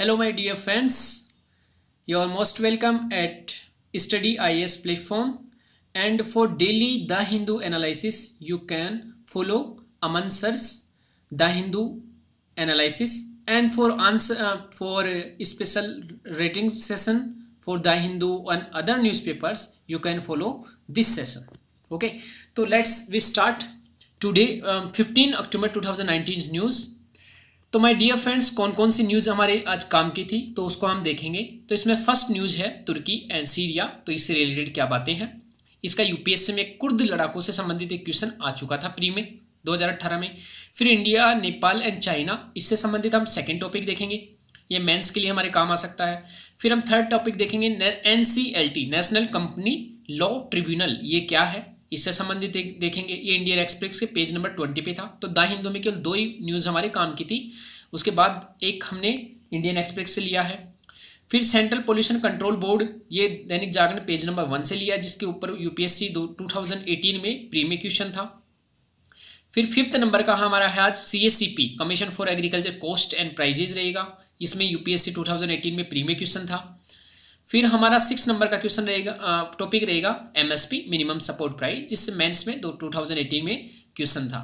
Hello my dear friends, you are most welcome at Study IS platform and for daily The Hindu analysis you can follow Aman Sir's The Hindu analysis and for answer uh, for special rating session for The Hindu and other newspapers you can follow this session. Okay, so let's we start today um, 15 October 2019's news तो my dear friends कौन कौन सी news हमारे आज काम की थी तो उसको हम देखेंगे तो इसमें फर्स्ट न्यूज़ है तुर्की एंड सीरिया तो इससे रिलेटेड क्या बातें हैं इसका यूपीएससी में कुर्द लड़ाकों से संबंधित एक क्वेश्चन आ चुका था प्री में दो में फिर इंडिया नेपाल एंड चाइना इससे संबंधित हम सेकेंड टॉपिक देखेंगे ये मेंस के लिए हमारे काम आ सकता है फिर हम थर्ड टॉपिक देखेंगे N C L T national company law tribunal ये क्या है इससे संबंधित देखेंगे ये इंडियन एक्सप्रेस के पेज नंबर ट्वेंटी पे था तो द हिंदू में केवल दो ही न्यूज़ हमारे काम की थी उसके बाद एक हमने इंडियन एक्सप्रेस से लिया है फिर सेंट्रल पोल्यूशन कंट्रोल बोर्ड ये दैनिक जागरण पेज नंबर वन से लिया जिसके ऊपर यूपीएससी दो 2018 में प्रीमी क्वेश्चन था फिर फिफ्थ नंबर का हमारा है आज C commission for agriculture cost and prices रहेगा इसमें यूपीएससी 2018 में प्रीमियर क्वेश्चन था फिर हमारा सिक्स नंबर का क्वेश्चन रहेगा टॉपिक रहेगा एमएसपी मिनिमम सपोर्ट प्राइस जिससे मेंस में दो टू थाउजेंड एटीन में क्वेश्चन था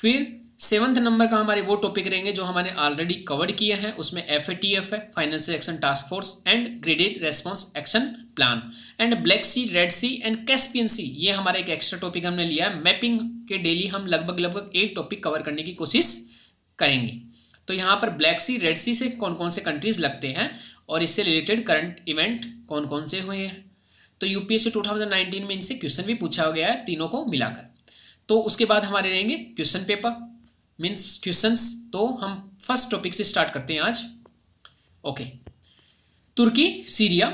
फिर सेवंथ नंबर का हमारे वो टॉपिक रहेंगे जो हमारे ऑलरेडी कवर किए हैं उसमें एफ है financial action task force and graded response action plan and black sea red sea and Caspian sea ये हमारा एक एक्स्ट्रा टॉपिक हमने लिया है मैपिंग के डेली हम लगभग लगभग एक टॉपिक कवर करने की कोशिश करेंगे तो यहाँ पर ब्लैक सी रेड सी से कौन कौन से कंट्रीज लगते हैं और इससे रिलेटेड करंट इवेंट कौन कौन से हुए हैं तो यूपीएससी 2019 में इनसे क्वेश्चन भी पूछा गया है तीनों को मिलाकर तो उसके बाद हमारे रहेंगे क्वेश्चन पेपर मीन्स क्वेश्चन तो हम फर्स्ट टॉपिक से स्टार्ट करते हैं आज ओके तुर्की सीरिया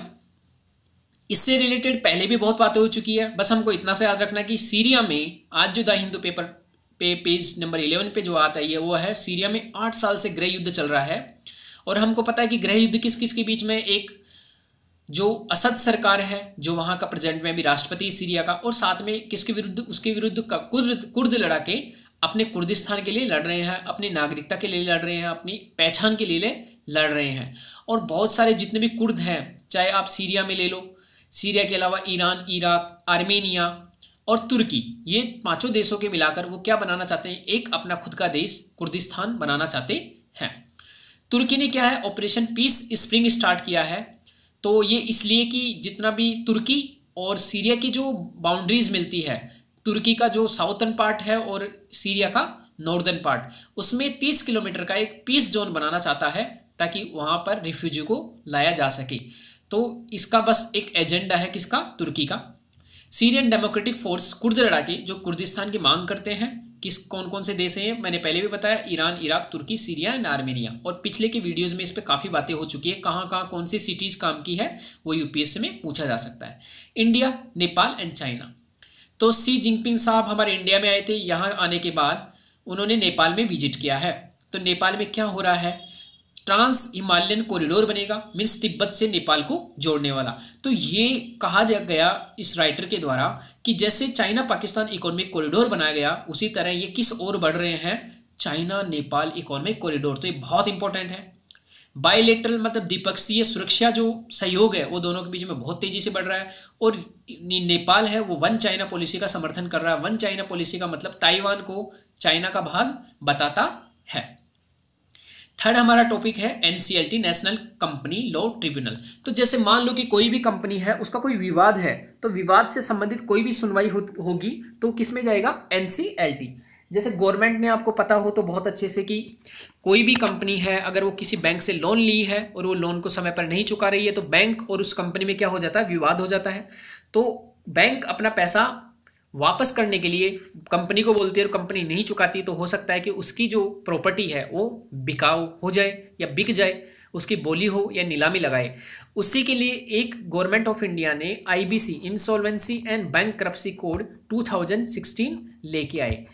इससे रिलेटेड पहले भी बहुत बातें हो चुकी है बस हमको इतना सा याद रखना कि सीरिया में आज जो द हिंदू पेपर पे पेज नंबर इलेवन पे जो आता है ये वो है सीरिया में आठ साल से ग्रह युद्ध चल रहा है और हमको पता है कि गृह युद्ध किस किस के बीच में एक जो असद सरकार है जो वहाँ का प्रेजेंट में भी राष्ट्रपति सीरिया का और साथ में किसके विरुद्ध उसके विरुद्ध का कुर्द कुर्द लड़ाके अपने कुर्दिस्तान के लिए लड़ रहे हैं अपनी नागरिकता के लिए लड़ रहे हैं अपनी पहचान के लिए लड़ रहे हैं और बहुत सारे जितने भी कुर्द हैं चाहे आप सीरिया में ले लो सीरिया के अलावा ईरान इराक आर्मेनिया और तुर्की ये पांचों देशों के मिलाकर वो क्या बनाना चाहते हैं एक अपना खुद का देश कुर्दिस्तान बनाना चाहते हैं तुर्की ने क्या है ऑपरेशन पीस स्प्रिंग स्टार्ट किया है तो ये इसलिए कि जितना भी तुर्की और सीरिया की जो बाउंड्रीज मिलती है तुर्की का जो साउथर्न पार्ट है और सीरिया का नॉर्दर्न पार्ट उसमें तीस किलोमीटर का एक पीस जोन बनाना चाहता है ताकि वहाँ पर रिफ्यूजी को लाया जा सके तो इसका बस एक एजेंडा है किसका तुर्की का सीरियन डेमोक्रेटिक फोर्स कुर्द लड़ाके जो कुर्दिस्तान की मांग करते हैं किस कौन कौन से देश हैं मैंने पहले भी बताया ईरान इराक तुर्की सीरिया एंड आर्मेनिया और पिछले के वीडियोज़ में इस पर काफ़ी बातें हो चुकी है कहाँ कहाँ कौन सी सिटीज़ काम की है वो यूपीएससी में पूछा जा सकता है इंडिया नेपाल एंड चाइना तो सी जिनपिंग साहब हमारे इंडिया में आए थे यहाँ आने के बाद उन्होंने नेपाल में विजिट किया है तो नेपाल में क्या हो रहा है ट्रांस हिमालयन कॉरिडोर बनेगा मीन्स तिब्बत से नेपाल को जोड़ने वाला तो ये कहा जा गया इस राइटर के द्वारा कि जैसे चाइना पाकिस्तान इकोनॉमिक कॉरिडोर बनाया गया उसी तरह ये किस ओर बढ़ रहे हैं चाइना नेपाल इकोनॉमिक कॉरिडोर तो ये बहुत इंपॉर्टेंट है बायोलेटरल मतलब द्विपक्षीय सुरक्षा जो सहयोग है वो दोनों के बीच में बहुत तेजी से बढ़ रहा है और नेपाल है वो वन चाइना पॉलिसी का समर्थन कर रहा है वन चाइना पॉलिसी का मतलब ताइवान को चाइना का भाग बताता है थर्ड हमारा टॉपिक है NCLT national company law tribunal तो जैसे मान लो कि कोई भी कंपनी है उसका कोई विवाद है तो विवाद से संबंधित कोई भी सुनवाई हो, होगी तो किस में जाएगा एनसीएलटी जैसे गवर्नमेंट ने आपको पता हो तो बहुत अच्छे से कि कोई भी कंपनी है अगर वो किसी बैंक से लोन ली है और वो लोन को समय पर नहीं चुका रही है तो बैंक और उस कंपनी में क्या हो जाता है विवाद हो जाता है तो बैंक अपना पैसा वापस करने के लिए कंपनी को बोलती है और कंपनी नहीं चुकाती तो हो सकता है कि उसकी जो प्रॉपर्टी है वो बिकाऊ हो जाए या बिक जाए उसकी बोली हो या नीलामी लगाए उसी के लिए एक गवर्नमेंट ऑफ इंडिया ने IBC insolvency and bankruptcy code 2016 लेके आए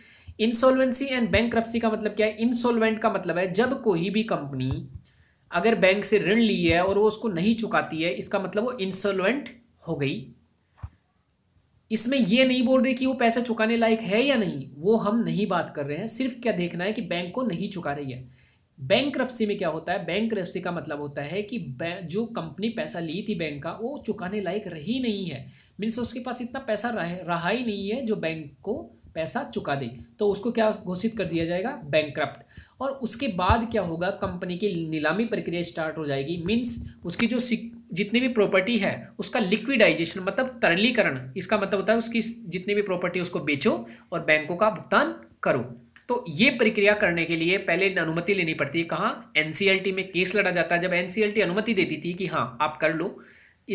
इंसॉल्वेंसी एंड बैंक करप्सी का मतलब क्या है इंसॉल्वेंट का मतलब है जब कोई भी कंपनी अगर बैंक से ऋण ली है और वो उसको नहीं चुकाती है इसका मतलब वो इंसॉल्वेंट हो गई इसमें यह नहीं बोल रही कि वो पैसा चुकाने लायक है या नहीं वो हम नहीं बात कर रहे हैं सिर्फ क्या देखना है कि बैंक को नहीं चुका रही है बैंक रफ्सी में क्या होता है बैंक रफ्सी का मतलब होता है कि जो कंपनी पैसा ली थी बैंक का वो चुकाने लायक रही नहीं है मीन्स उसके पास इतना पैसा रह, रहा ही नहीं है जो बैंक को पैसा चुका दे तो उसको क्या घोषित कर दिया जाएगा बैंक और उसके बाद क्या होगा कंपनी की नीलामी प्रक्रिया स्टार्ट हो जाएगी मीन्स उसकी जो जितनी भी प्रॉपर्टी है उसका लिक्विडाइजेशन मतलब तरलीकरण इसका मतलब होता है उसकी जितनी भी प्रॉपर्टी उसको बेचो और बैंकों का भुगतान करो तो ये प्रक्रिया करने के लिए पहले अनुमति लेनी पड़ती है कहाँ एनसीएलटी में केस लड़ा जाता है जब एनसीएलटी अनुमति दे देती थी कि हाँ आप कर लो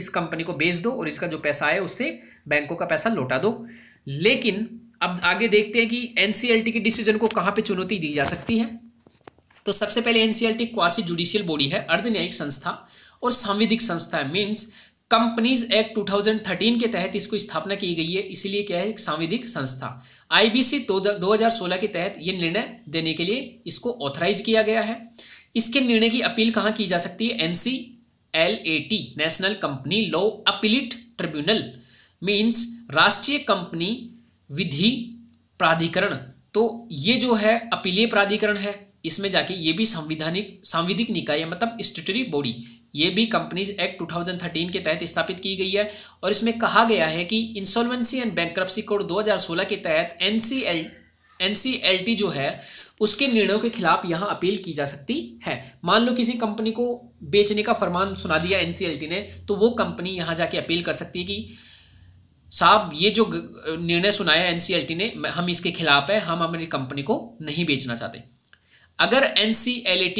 इस कंपनी को बेच दो और इसका जो पैसा आए उससे बैंकों का पैसा लौटा दो लेकिन अब आगे देखते हैं कि एनसीएलटी के डिसीजन को कहाँ पे चुनौती दी जा सकती है तो सबसे पहले एनसीएलटी क्वासी जुडिशियल बॉडी है अर्धन्यायिक संस्था और सांविधिक संस्था है मीन्स कंपनीज एक्ट 2013 के तहत इसको स्थापना की गई है इसीलिए क्या है एक सांविधिक संस्था आईबीसी 2016 के तहत ये निर्णय देने के लिए इसको ऑथराइज किया गया है इसके निर्णय की अपील कहाँ की जा सकती है NC L national company law appellate tribunal means राष्ट्रीय कंपनी विधि प्राधिकरण तो ये जो है अपीलीय प्राधिकरण है इसमें जाके ये भी संविधानिक सांविधिक निकाय है मतलब स्टेटरी बॉडी ये भी कंपनीज एक्ट 2013 के तहत स्थापित की गई है और इसमें कहा गया है कि इंसॉल्वेंसी एंड बैंक्रप्सी कोड 2016 के तहत एनसीएल एनसीएलटी जो है उसके निर्णयों के खिलाफ यहाँ अपील की जा सकती है मान लो किसी कंपनी को बेचने का फरमान सुना दिया एन ने तो वो कंपनी यहाँ जाके अपील कर सकती है कि साहब ये जो निर्णय सुनाया एन ने हम इसके खिलाफ है हम अपनी कंपनी को नहीं बेचना चाहते अगर एन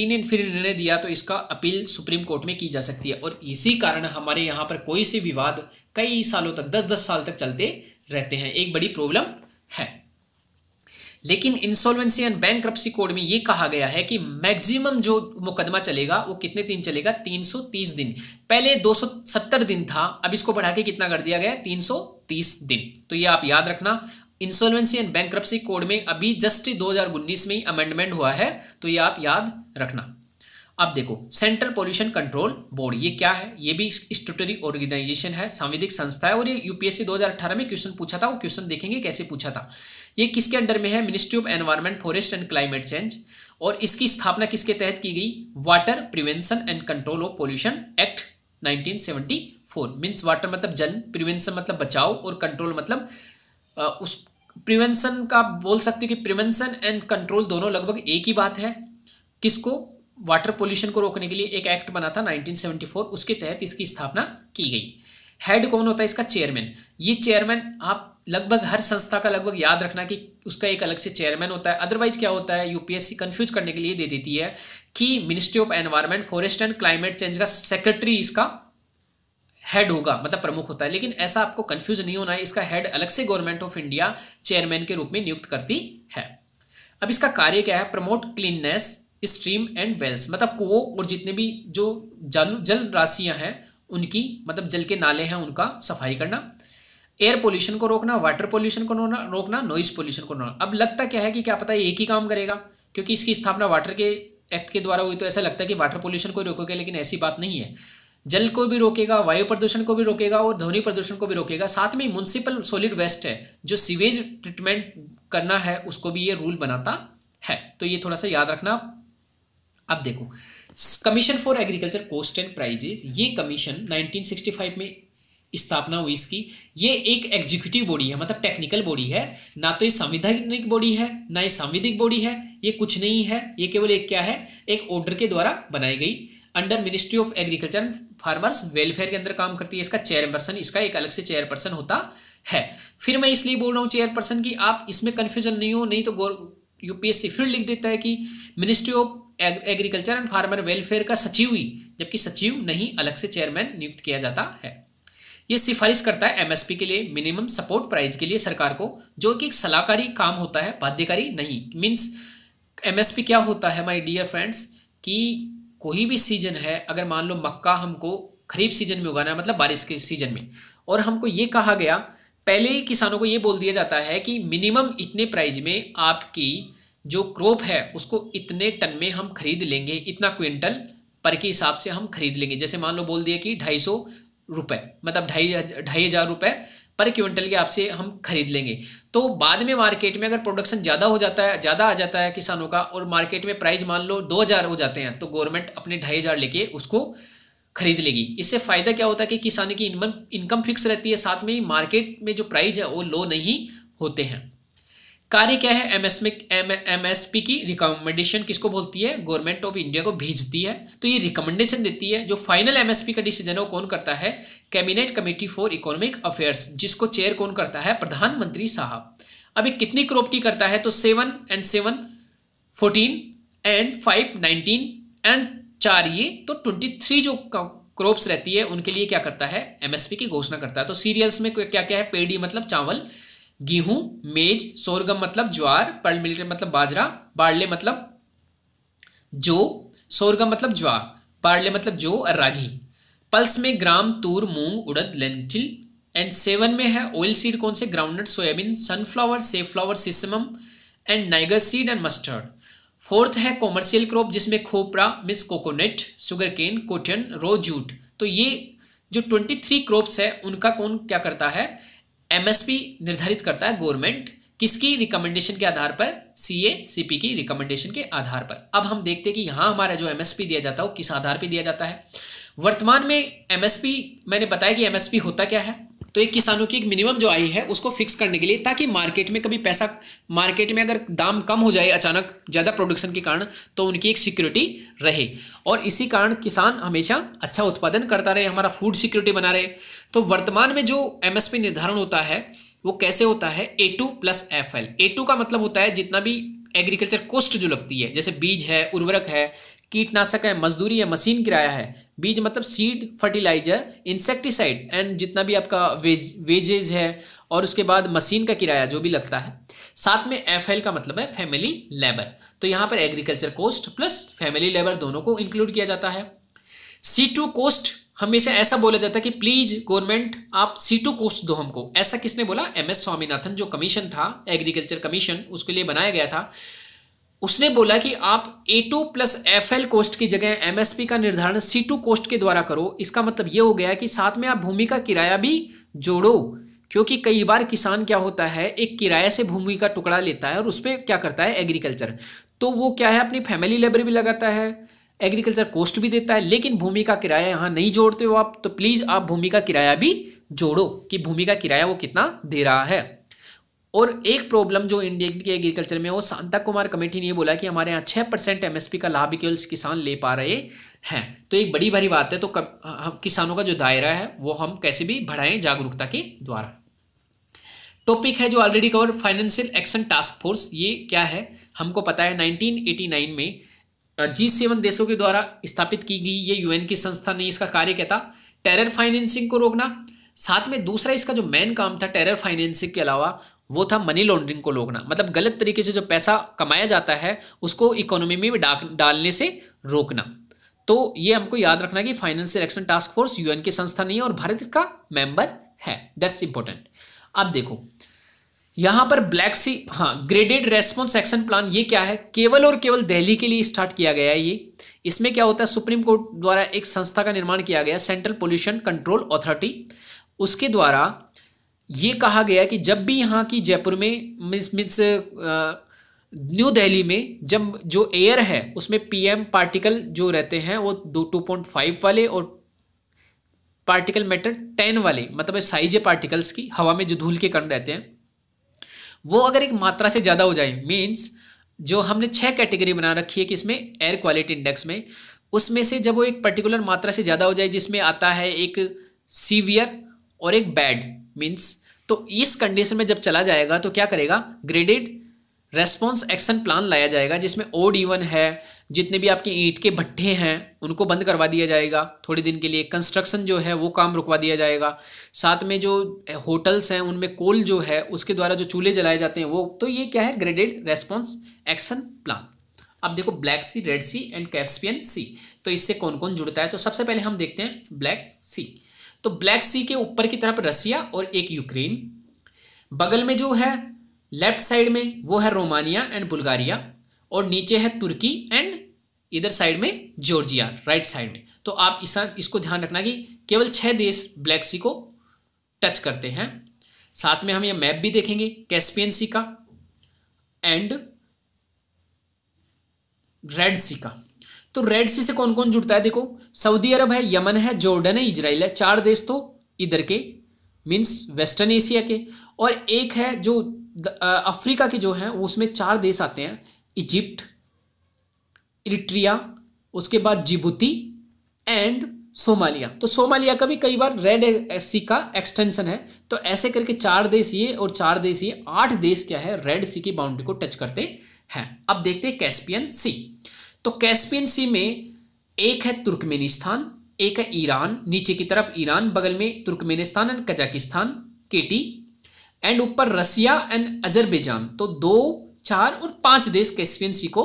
ने फिर निर्णय दिया तो इसका अपील सुप्रीम कोर्ट में की जा सकती है और इसी कारण हमारे यहाँ पर कोई से विवाद कई सालों तक दस दस साल तक चलते रहते हैं एक बड़ी प्रॉब्लम है लेकिन इंसॉल्वेंसी एंड बैंक कोड में यह कहा गया है कि मैक्सिमम जो मुकदमा चलेगा वो कितने दिन चलेगा 330 दिन पहले 270 दिन था अब इसको बढ़ा के कितना कर दिया गया 330 दिन तो ये आप याद रखना इंसोलवेंसी एंड बैंक कोड में अभी जस्ट 2019 में ही अमेंडमेंट हुआ है तो ये आप याद रखना अब देखो सेंट्रल पोल्यूशन कंट्रोल बोर्ड ये क्या है ये भी स्टेटरी ऑर्गेनाइजेशन है संविधिक संस्था है और ये यूपीएससी 2018 में क्वेश्चन पूछा था वो क्वेश्चन देखेंगे कैसे पूछा था ये किसके अंडर में है ministry of environment forest and climate change और इसकी स्थापना किसके तहत की गई water prevention and control of pollution act 1974 means water मतलब जल प्रिवेंशन मतलब बचाओ और कंट्रोल मतलब उस प्रिवेंशन का आप बोल सकते हो कि प्रिवेंशन एंड कंट्रोल दोनों लगभग एक ही बात है किसको वाटर पोल्यूशन को रोकने के लिए एक एक्ट बना था 1974 उसके तहत इसकी स्थापना की गई हेड कौन होता है इसका चेयरमैन ये चेयरमैन आप लगभग हर संस्था का लगभग याद रखना कि उसका एक अलग से चेयरमैन होता है अदरवाइज क्या होता है यूपीएससी कंफ्यूज करने के लिए दे देती है कि ministry of environment forest and climate change का सेक्रेटरी इसका हेड होगा मतलब प्रमुख होता है लेकिन ऐसा आपको कंफ्यूज नहीं होना है इसका हेड अलग से गवर्नमेंट ऑफ इंडिया चेयरमैन के रूप में नियुक्त करती है अब इसका कार्य क्या है promote cleanness stream and wells मतलब कुओं और जितने भी जो जल जल राशियां हैं उनकी मतलब जल के नाले हैं उनका सफाई करना एयर पोल्यूशन को रोकना वाटर पोल्यूशन को रोकना नॉइज पोल्यूशन को रोकना अब लगता क्या है कि क्या पता है एक ही काम करेगा क्योंकि इसकी स्थापना वाटर के एक्ट के द्वारा हुई तो ऐसा लगता है कि वाटर पोल्यूशन को रोकोगे लेकिन ऐसी बात नहीं है जल को भी रोकेगा वायु प्रदूषण को भी रोकेगा और ध्वनि प्रदूषण को भी रोकेगा साथ में म्यूनसिपल सॉलिड वेस्ट है जो सीवेज ट्रीटमेंट करना है उसको भी ये रूल बनाता है तो ये थोड़ा सा याद रखना अब देखो commission for agriculture cost and prices ये कमीशन 1965 में स्थापना हुई इसकी ये एक एग्जीक्यूटिव बॉडी है मतलब टेक्निकल बॉडी है ना तो ये संविधानिक बॉडी है ना ये संविधिक बॉडी है ये कुछ नहीं है ये केवल एक क्या है एक ऑर्डर के द्वारा बनाई गई under ministry of agriculture and farmers welfare के अंदर काम करती है इसका चेयरपर्सन इसका एक अलग से चेयरपर्सन होता है फिर मैं इसलिए बोल रहा हूँ चेयरपर्सन की आप इसमें कन्फ्यूजन नहीं हो नहीं तो यूपीएससी फिर लिख देता है कि ministry of agriculture and farmer welfare का सचिव ही जबकि सचिव नहीं अलग से चेयरमैन नियुक्त किया जाता है ये सिफारिश करता है एमएसपी के लिए मिनिमम सपोर्ट प्राइस के लिए सरकार को जो कि एक सलाहकारी काम होता है बाध्यकारी नहीं मीन्स एमएसपी क्या होता है माय डियर फ्रेंड्स कि कोई भी सीजन है अगर मान लो मक्का हमको खरीफ सीजन में उगाना है मतलब बारिश के सीजन में और हमको ये कहा गया पहले ही किसानों को ये बोल दिया जाता है कि मिनिमम इतने प्राइस में आपकी जो क्रॉप है उसको इतने टन में हम खरीद लेंगे इतना क्विंटल पर के हिसाब से हम खरीद लेंगे जैसे मान लो बोल दिया कि ढाई सौ रुपये मतलब ढाई ढाई हज़ार रुपये पर क्विंटल की आपसे हम खरीद लेंगे तो बाद में मार्केट में अगर प्रोडक्शन ज़्यादा हो जाता है ज़्यादा आ जाता है किसानों का और मार्केट में प्राइस मान लो दो हज़ार हो जाते हैं तो गवर्नमेंट अपने ढाई हज़ार लेके उसको खरीद लेगी इससे फ़ायदा क्या होता है कि किसान की इनकम इनकम फिक्स रहती है साथ में ही मार्केट में जो प्राइस है वो लो नहीं होते हैं कार्य क्या है एमएसपी पी की रिकमेंडेशन किसको बोलती है गवर्नमेंट ऑफ इंडिया को भेजती है तो ये रिकमेंडेशन देती है जो फाइनल एमएसपी का डिसीजन है वो कौन करता है cabinet committee for economic affairs जिसको चेयर कौन करता है प्रधानमंत्री साहब अभी कितनी क्रॉप की करता है तो seven and seven fourteen and five nineteen and चार ये तो ट्वेंटी थ्री जो क्रॉप्स रहती है उनके लिए क्या करता है एमएसपी की घोषणा करता है तो सीरियल्स में क्या क्या है पेडी मतलब चावल गेहूं मेज सोरगम मतलब ज्वार पर्ल मिलेट मतलब बाजरा बार्ले मतलब जो सोरगम मतलब ज्वार बार्ले मतलब जो और रागी पल्स में gram toor moong urad lentil and seven में है ऑयल सीड कौन से groundnut soybean sunflower safflower sesamum and niger seed and mustard fourth है कॉमर्शियल क्रॉप जिसमें खोपरा मिस coconut sugarcane cotton raw jute तो ये जो ट्वेंटी थ्री क्रॉप्स है उनका कौन क्या करता है एमएसपी निर्धारित करता है गवर्नमेंट किसकी रिकमेंडेशन के आधार पर सी ए सी पी की रिकमेंडेशन के आधार पर अब हम देखते हैं कि यहाँ हमारा जो एमएसपी दिया जाता है वो किस आधार पर दिया जाता है वर्तमान में एमएसपी मैंने बताया कि एमएसपी होता क्या है तो एक किसानों की एक मिनिमम जो आई है उसको फिक्स करने के लिए ताकि मार्केट में कभी पैसा मार्केट में अगर दाम कम हो जाए अचानक ज़्यादा प्रोडक्शन के कारण तो उनकी एक सिक्योरिटी रहे और इसी कारण किसान हमेशा अच्छा उत्पादन करता रहे हमारा फूड सिक्योरिटी बना रहे तो वर्तमान में जो एम निर्धारण होता है वो कैसे होता है A two plus F L A two का मतलब होता है जितना भी एग्रीकल्चर कोस्ट जो लगती है जैसे बीज है उर्वरक है कीटनाशक है मजदूरी है मशीन किराया है बीज मतलब सीड फर्टिलाइजर इंसेक्टिसाइड एंड जितना भी आपका वेज वेजेज है और उसके बाद मशीन का किराया जो भी लगता है साथ में एफ का मतलब है फैमिली लेबर तो यहाँ पर agriculture cost plus family labour दोनों को इंक्लूड किया जाता है सी टू कोस्ट हमेशा ऐसा बोला जाता है कि प्लीज गवर्नमेंट आप सी टू कोस्ट दो हमको ऐसा किसने बोला एम एस स्वामीनाथन जो कमीशन था एग्रीकल्चर कमीशन उसके लिए बनाया गया था उसने बोला कि आप A two plus F L cost की जगह एमएसपी का निर्धारण सी टू कोस्ट के द्वारा करो इसका मतलब ये हो गया कि साथ में आप भूमि का किराया भी जोड़ो क्योंकि कई बार किसान क्या होता है एक किराए से भूमि का टुकड़ा लेता है और उस पर क्या करता है एग्रीकल्चर तो वो क्या है अपनी फैमिली लेबर भी लगाता है एग्रीकल्चर कोस्ट भी देता है लेकिन भूमि का किराया यहाँ नहीं जोड़ते हो आप तो प्लीज़ आप भूमि का किराया भी जोड़ो कि भूमि का किराया वो कितना दे रहा है और एक प्रॉब्लम जो इंडियन के एग्रीकल्चर में वो शांता कुमार कमेटी ने बोला कि हमारे यहाँ छः परसेंट एम का लाभ केवल किसान ले पा रहे हैं तो एक बड़ी भारी बात है तो कब हम किसानों का जो दायरा है वो हम कैसे भी बढ़ाएं जागरूकता के द्वारा टॉपिक है जो already cover financial action task force ये क्या है हमको पता है 1989 में जी सेवन देशों के द्वारा स्थापित की गई ये यूएन की संस्था ने इसका कार्य कहता था टेरर फाइनेंसिंग को रोकना साथ में दूसरा इसका जो मेन काम था टेरर फाइनेंसिंग के अलावा वो था मनी लॉन्ड्रिंग को रोकना मतलब गलत तरीके से जो पैसा कमाया जाता है उसको इकोनॉमी में डालने से रोकना तो ये हमको याद रखना कि financial action task force UN की संस्था नहीं है और भारत का मेंबर है दैट्स इंपॉर्टेंट अब देखो यहां पर ब्लैक सी हाँ ग्रेडेड रेस्पॉन्स एक्शन प्लान ये क्या है केवल और केवल दिल्ली के लिए स्टार्ट किया गया है ये इसमें क्या होता है सुप्रीम कोर्ट द्वारा एक संस्था का निर्माण किया गया सेंट्रल पोल्यूशन कंट्रोल अथॉरिटी उसके द्वारा ये कहा गया कि जब भी यहाँ की जयपुर में मीन्स मिस न्यू दिल्ली में जब जो एयर है उसमें पीएम पार्टिकल जो रहते हैं वो दो टू पॉइंट फाइव वाले और पार्टिकल मैटर टेन वाले मतलब साइज है पार्टिकल्स की हवा में जो धूल के कण रहते हैं वो अगर एक मात्रा से ज़्यादा हो जाए मीन्स जो हमने छः कैटेगरी बना रखी है कि इसमें एयर क्वालिटी इंडेक्स में उसमें से जब वो एक पर्टिकुलर मात्रा से ज़्यादा हो जाए जिसमें आता है एक सीवियर और एक बैड मीन्स तो इस कंडीशन में जब चला जाएगा तो क्या करेगा ग्रेडेड रेस्पॉन्स एक्शन प्लान लाया जाएगा जिसमें ओड इवन है जितने भी आपके ईंट के भट्ठे हैं उनको बंद करवा दिया जाएगा थोड़े दिन के लिए कंस्ट्रक्शन जो है वो काम रुकवा दिया जाएगा साथ में जो होटल्स हैं उनमें कोल जो है उसके द्वारा जो चूल्हे जलाए जाते हैं वो तो ये क्या है ग्रेडेड रेस्पॉन्स एक्शन प्लान अब देखो black sea red sea and Caspian sea तो इससे कौन कौन जुड़ता है तो सबसे पहले हम देखते हैं ब्लैक सी तो ब्लैक सी के ऊपर की तरफ रसिया और एक यूक्रेन बगल में जो है लेफ्ट साइड में वो है रोमानिया एंड बुल्गारिया और नीचे है तुर्की एंड इधर साइड में जॉर्जिया राइट साइड में तो आप इस इसको ध्यान रखना कि केवल छह देश ब्लैक सी को टच करते हैं साथ में हम ये मैप भी देखेंगे कैस्पियन सी का एंड रेड सी का तो रेड सी से कौन कौन जुड़ता है देखो सऊदी अरब है यमन है जॉर्डन है इजराइल है चार देश तो इधर के मीन्स वेस्टर्न एशिया के और एक है जो अफ्रीका के जो है उसमें चार देश आते हैं इजिप्ट इरिट्रिया उसके बाद जिबूती एंड सोमालिया तो सोमालिया का भी कई बार रेड सी का एक्सटेंशन है तो ऐसे करके चार देश ये और चार देश ये आठ देश क्या है रेड सी की बाउंड्री को टच करते हैं अब देखते हैं कैस्पियन सी तो कैस्पियन सी में एक है तुर्कमेनिस्तान एक है ईरान नीचे की तरफ ईरान बगल में तुर्कमेनिस्तान एंड कजाकिस्तान केटी एंड ऊपर रसिया एंड अजरबैजान तो दो चार और पांच देश कैस्पियन सी को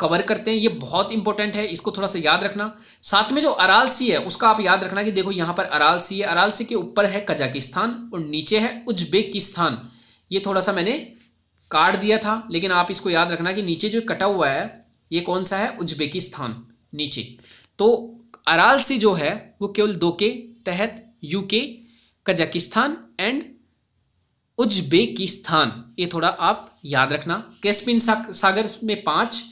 कवर करते हैं ये बहुत इंपॉर्टेंट है इसको थोड़ा सा याद रखना साथ में जो अराल सी है उसका आप याद रखना कि देखो यहाँ पर अराल सी है अराल सी के ऊपर है कजाकिस्तान और नीचे है उज्बेकिस्तान ये थोड़ा सा मैंने काट दिया था लेकिन आप इसको याद रखना कि नीचे जो कटा हुआ है ये कौन सा है उज्बेकिस्तान नीचे तो अराल सी जो है वो केवल दो के तहत यूके कजाकिस्तान एंड उज्बेकिस्तान ये थोड़ा आप याद रखना कैस्पिन सागर में पांच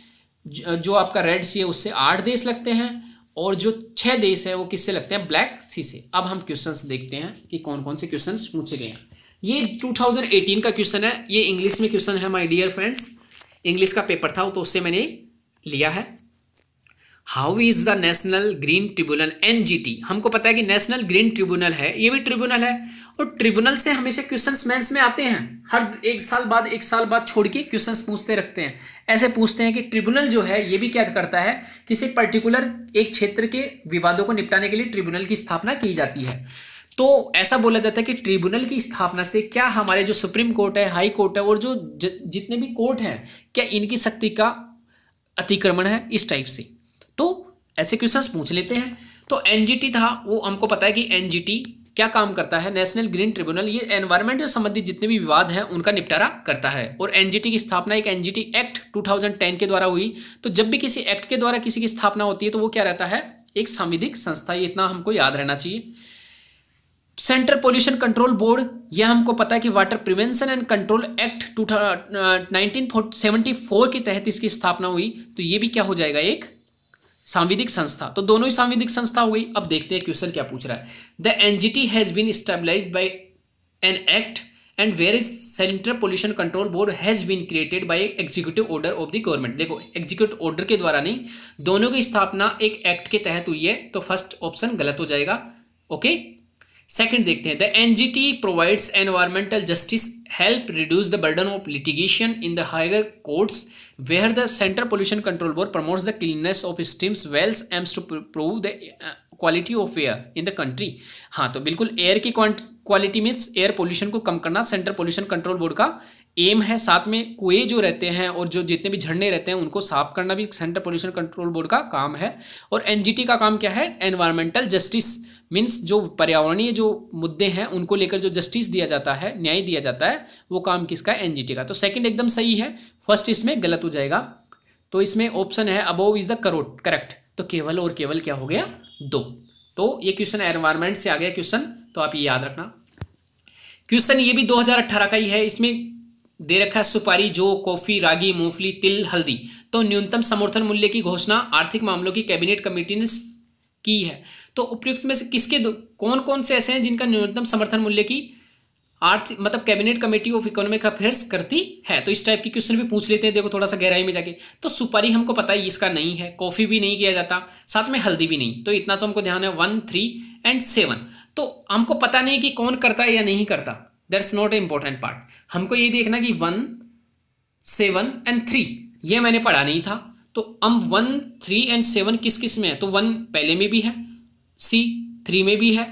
जो आपका रेड सी है उससे आठ देश लगते हैं और जो छह देश है वो किससे लगते हैं ब्लैक सी से अब हम क्वेश्चंस देखते हैं कि कौन कौन से क्वेश्चंस पूछे गए हैं ये 2018 का क्वेश्चन है ये इंग्लिश में क्वेश्चन है माय डियर फ्रेंड्स इंग्लिश का पेपर था तो उससे मैंने लिया है how is the national green tribunal NGT हमको पता है कि नेशनल ग्रीन ट्रिब्यूनल है ये भी ट्रिब्यूनल है और ट्रिब्यूनल से हमेशा क्वेश्चंस मेंस में आते हैं हर एक साल बाद एक साल बाद छोड़ के क्वेश्चंस पूछते रखते हैं ऐसे पूछते हैं कि ट्रिब्यूनल जो है ये भी क्या करता है किसी पर्टिकुलर एक क्षेत्र के विवादों को निपटाने के लिए ट्रिब्यूनल की स्थापना की जाती है तो ऐसा बोला जाता है कि ट्रिब्यूनल की स्थापना से क्या हमारे जो सुप्रीम कोर्ट है हाई कोर्ट है और जो जितने भी कोर्ट हैं क्या इनकी शक्ति का अतिक्रमण है इस टाइप से तो ऐसे क्वेश्चन पूछ लेते हैं तो एनजीटी था वो हमको पता है कि एनजीटी क्या काम करता है नेशनल ग्रीन ट्रिब्यूनल ये एनवायरमेंट से संबंधित जितने भी विवाद हैं उनका निपटारा करता है और एनजीटी की स्थापना एक एनजीटी एक्ट 2010 के द्वारा हुई तो जब भी किसी एक्ट के द्वारा किसी की स्थापना होती है तो वो क्या रहता है एक संविधिक संस्था ये इतना हमको याद रहना चाहिए सेंट्रल पोल्यूशन कंट्रोल बोर्ड यह हमको पता है कि water prevention and control act two nineteen के तहत इसकी स्थापना हुई तो यह भी क्या हो जाएगा एक सांविधिक संस्था तो दोनों ही सांविधिक संस्था हो गई अब देखते हैं क्वेश्चन क्या पूछ रहा है the NGT has been stabilise by an act and where is central pollution control board has been created by executive order of the government देखो एग्जीक्यूटिव ऑर्डर के द्वारा नहीं दोनों की स्थापना एक एक्ट के तहत हुई है तो फर्स्ट ऑप्शन गलत हो जाएगा ओके okay? सेकंड देखते हैं the NGT provides environmental justice help reduce the burden of litigation in the higher courts where the central pollution control board promotes the cleanness of streams wells aims to prove the quality of air in the country हाँ तो बिल्कुल air की quality means air pollution को कम करना central pollution control board का aim है साथ में कुएं जो रहते हैं और जो जितने भी झरने रहते हैं उनको साफ करना भी सेंट्रल पोल्यूशन कंट्रोल बोर्ड का काम है और एनजीटी का काम क्या है एनवायरमेंटल जस्टिस मीन्स जो पर्यावरणीय जो मुद्दे हैं उनको लेकर जो जस्टिस दिया जाता है न्याय दिया जाता है वो काम किसका है एनजीटी का तो सेकंड एकदम सही है फर्स्ट इसमें गलत हो जाएगा तो इसमें ऑप्शन है above is the correct correct तो केवल और केवल क्या हो गया दो तो ये क्वेश्चन एनवायरमेंट से आ गया क्वेश्चन तो आप ये याद रखना क्वेश्चन ये भी 2018 का ही है इसमें दे रखा है सुपारी जो कॉफी रागी मूंगफली तिल हल्दी तो न्यूनतम समर्थन मूल्य की घोषणा आर्थिक मामलों की कैबिनेट कमेटी ने की है तो उपयुक्त में से किसके कौन कौन से ऐसे हैं जिनका न्यूनतम समर्थन मूल्य की आर्थिक मतलब cabinet committee of economic affairs करती है तो इस टाइप की क्वेश्चन भी पूछ लेते हैं देखो थोड़ा सा गहराई में जाके तो सुपारी हमको पता है इसका नहीं है कॉफ़ी भी नहीं किया जाता साथ में हल्दी भी नहीं तो इतना तो हमको ध्यान है वन थ्री एंड सेवन तो हमको पता नहीं कि कौन करता है या नहीं करता that's not a important part हमको ये देखना कि वन सेवन एंड थ्री ये मैंने पढ़ा नहीं था तो um one three and seven किस किस में है तो वन पहले में भी है सी थ्री में भी है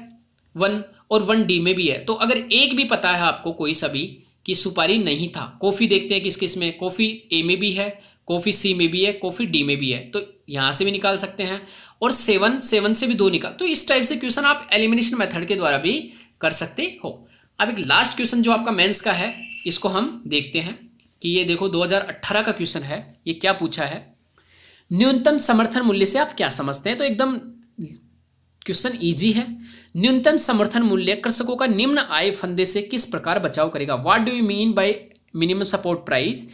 वन और वन डी में भी है तो अगर एक भी पता है आपको कोई सभी कि सुपारी नहीं था कॉफ़ी देखते हैं किस किस में कॉफ़ी ए में भी है कॉफ़ी सी में भी है कॉफ़ी डी में भी है तो यहां से भी निकाल सकते हैं और सेवन सेवन से भी दो निकाल तो इस टाइप से क्वेश्चन आप एलिमिनेशन मेथड के द्वारा भी कर सकते हो अब एक लास्ट क्वेश्चन जो आपका मेंस का है इसको हम देखते हैं कि ये देखो 2018 का क्वेश्चन है ये क्या पूछा है न्यूनतम समर्थन मूल्य से आप क्या समझते हैं तो एकदम क्वेश्चन इजी है न्यूनतम समर्थन मूल्य कृषकों का निम्न आय फंदे से किस प्रकार बचाव करेगा what do you mean by minimum support price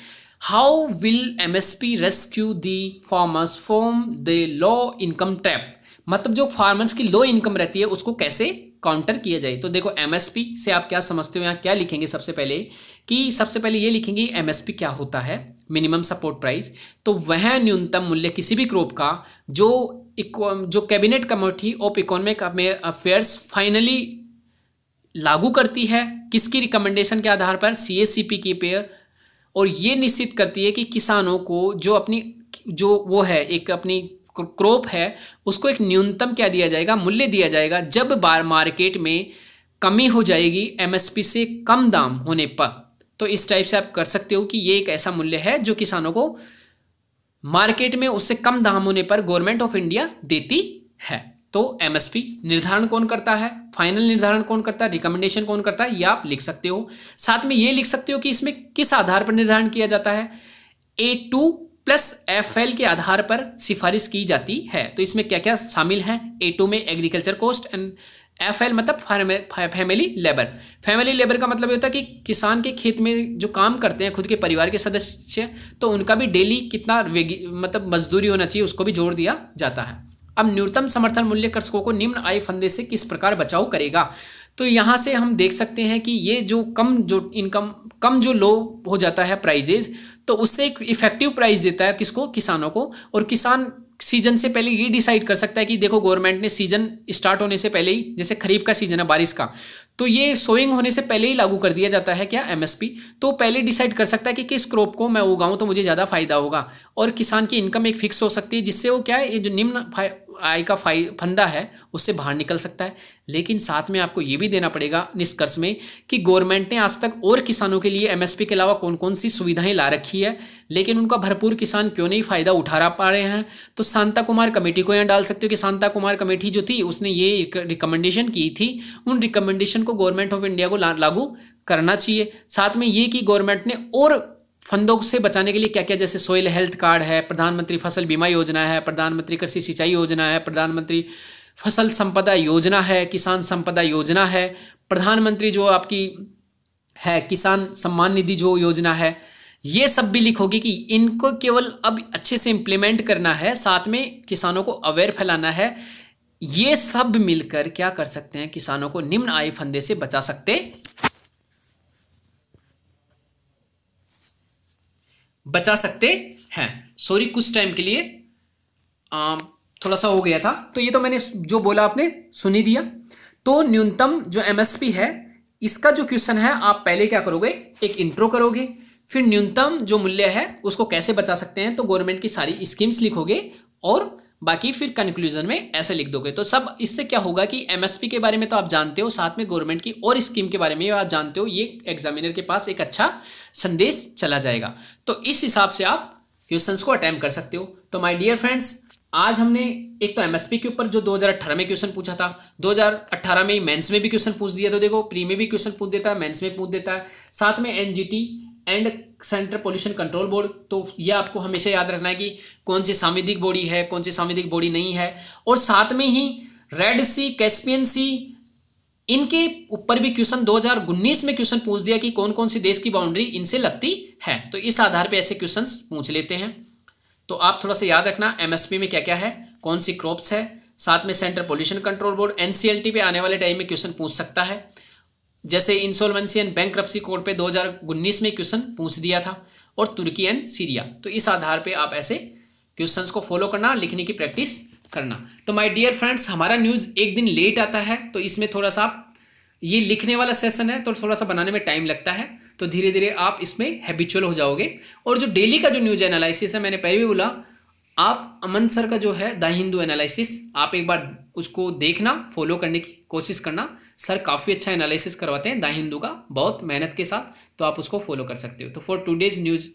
how will M S P rescue the farmers from the low income trap मतलब जो फार्मर्स की लो इनकम रहती है उसको कैसे काउंटर किया जाए तो देखो एमएसपी से आप क्या समझते हो यहाँ क्या लिखेंगे सबसे पहले कि सबसे पहले ये लिखेंगे एमएसपी क्या होता है मिनिमम सपोर्ट प्राइस तो वह न्यूनतम मूल्य किसी भी क्रॉप का जो जो cabinet committee of economic affairs finally लागू करती है किसकी रिकमेंडेशन के आधार पर सी एस सी पी की पेयर और ये निश्चित करती है कि किसानों को जो अपनी जो वो है एक अपनी क्रॉप है उसको एक न्यूनतम क्या दिया जाएगा मूल्य दिया जाएगा जब बार मार्केट में कमी हो जाएगी एमएसपी से कम दाम होने पर तो इस टाइप से आप कर सकते हो कि ये एक ऐसा मूल्य है जो किसानों को मार्केट में उससे कम दाम होने पर गवर्नमेंट ऑफ इंडिया देती है तो एमएसपी निर्धारण कौन करता है फाइनल निर्धारण कौन करता है रिकमेंडेशन कौन करता है ये आप लिख सकते हो साथ में ये लिख सकते हो कि इसमें किस आधार पर निर्धारण किया जाता है A two plus F L के आधार पर सिफारिश की जाती है तो इसमें क्या क्या शामिल है ए टू में agriculture cost and F L मतलब फैमिली लेबर फैमिली लेबर का मतलब ये होता है कि किसान के खेत में जो काम करते हैं खुद के परिवार के सदस्य तो उनका भी डेली कितना मतलब मजदूरी होना चाहिए उसको भी जोड़ दिया जाता है अब न्यूनतम समर्थन मूल्य कृषकों को निम्न आय फंदे से किस प्रकार बचाव करेगा तो यहाँ से हम देख सकते हैं कि ये जो कम जो इनकम कम जो लो हो जाता है प्राइजेज तो उससे एक इफेक्टिव प्राइस देता है किसको किसानों को और किसान सीजन से पहले ये डिसाइड कर सकता है कि देखो गवर्नमेंट ने सीजन स्टार्ट होने से पहले ही जैसे खरीफ का सीजन है बारिश का तो ये सोइंग होने से पहले ही लागू कर दिया जाता है क्या एमएसपी तो पहले डिसाइड कर सकता है कि किस क्रॉप को मैं उगाऊं तो मुझे ज़्यादा फायदा होगा और किसान की इनकम एक फिक्स हो सकती है जिससे वो क्या है ये जो निम्न आय का फाइ फंदा है उससे बाहर निकल सकता है लेकिन साथ में आपको ये भी देना पड़ेगा निष्कर्ष में कि गवर्नमेंट ने आज तक और किसानों के लिए एमएसपी के अलावा कौन कौन सी सुविधाएं ला रखी है लेकिन उनका भरपूर किसान क्यों नहीं फ़ायदा उठा रहा पा रहे हैं तो शांता कुमार कमेटी को यहाँ डाल सकते हो कि शांता कुमार कमेटी जो थी उसने ये रिकमेंडेशन की थी उन रिकमेंडेशन को गवर्नमेंट ऑफ इंडिया को लागू करना चाहिए साथ में ये कि गवर्नमेंट ने और फंदों से बचाने के लिए क्या क्या जैसे सोयल हेल्थ कार्ड है प्रधानमंत्री फसल बीमा योजना है प्रधानमंत्री कृषि सिंचाई योजना है प्रधानमंत्री फसल संपदा योजना है किसान संपदा योजना है प्रधानमंत्री जो आपकी है किसान सम्मान निधि जो योजना है ये सब भी लिखोगे कि इनको केवल अब अच्छे से इम्प्लीमेंट करना है साथ में किसानों को अवेयर फैलाना है ये सब मिलकर क्या कर सकते हैं किसानों को निम्न आय फंदे से बचा सकते बचा सकते हैं सॉरी कुछ टाइम के लिए आ, थोड़ा सा हो गया था तो ये तो मैंने जो बोला आपने सुनी दिया तो न्यूनतम जो एमएसपी है इसका जो क्वेश्चन है आप पहले क्या करोगे एक इंट्रो करोगे फिर न्यूनतम जो मूल्य है उसको कैसे बचा सकते हैं तो गवर्नमेंट की सारी स्कीम्स लिखोगे और बाकी फिर कंक्लूजन में ऐसे लिख दोगे तो सब इससे क्या होगा कि एमएसपी के बारे में तो आप जानते हो साथ में गवर्नमेंट की और स्कीम के बारे में आप जानते हो ये एग्जामिनर के पास एक अच्छा संदेश चला जाएगा तो इस हिसाब से आप क्वेश्चन को अटैम्प कर सकते हो तो माई डियर फ्रेंड्स आज हमने एक तो एमएसपी के ऊपर जो 2018 में क्वेश्चन पूछा था 2018 में मेंस में भी क्वेश्चन पूछ दिया तो देखो प्री में भी क्वेश्चन पूछ देता है मेंस में पूछ देता है साथ में NGT and central pollution control board तो ये आपको हमेशा याद रखना है कि कौन सी सांविधिक बॉडी है कौन सी सांविधिक बॉडी नहीं है और साथ में ही रेड सी कैस्पियन सी इनके ऊपर भी क्वेश्चन 2019 में क्वेश्चन पूछ दिया कि कौन कौन सी देश की बाउंड्री इनसे लगती है तो इस आधार पे ऐसे क्वेश्चन पूछ लेते हैं तो आप थोड़ा सा याद रखना एमएसपी में क्या क्या है कौन सी क्रॉप्स है साथ में central pollution control board NCLT पे आने वाले टाइम में क्वेश्चन पूछ सकता है जैसे इंसोलवेंसी एंड बैंक कोड पे 2019 में क्वेश्चन पूछ दिया था और तुर्की एंड सीरिया तो इस आधार पे आप ऐसे क्वेश्चंस को फॉलो करना लिखने की प्रैक्टिस करना तो माय डियर फ्रेंड्स हमारा न्यूज़ एक दिन लेट आता है तो इसमें थोड़ा सा आप ये लिखने वाला सेशन है तो थोड़ा सा बनाने में टाइम लगता है तो धीरे धीरे आप इसमें हैबिचुअल हो जाओगे और जो डेली का जो न्यूज एनालिसिस है मैंने पहले भी बोला आप अमन सर का जो है द हिंदू एनालिसिस आप एक बार उसको देखना फॉलो करने की कोशिश करना सर काफ़ी अच्छा एनालिसिस करवाते हैं द हिंदू का बहुत मेहनत के साथ तो आप उसको फॉलो कर सकते हो तो for today's news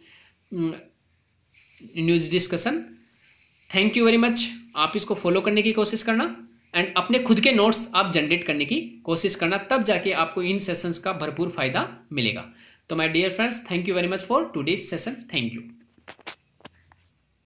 news discussion thank you very much आप इसको फॉलो करने की कोशिश करना एंड अपने खुद के नोट्स आप जनरेट करने की कोशिश करना तब जाके आपको इन सेशंस का भरपूर फायदा मिलेगा तो my dear friends thank you very much for today session thank you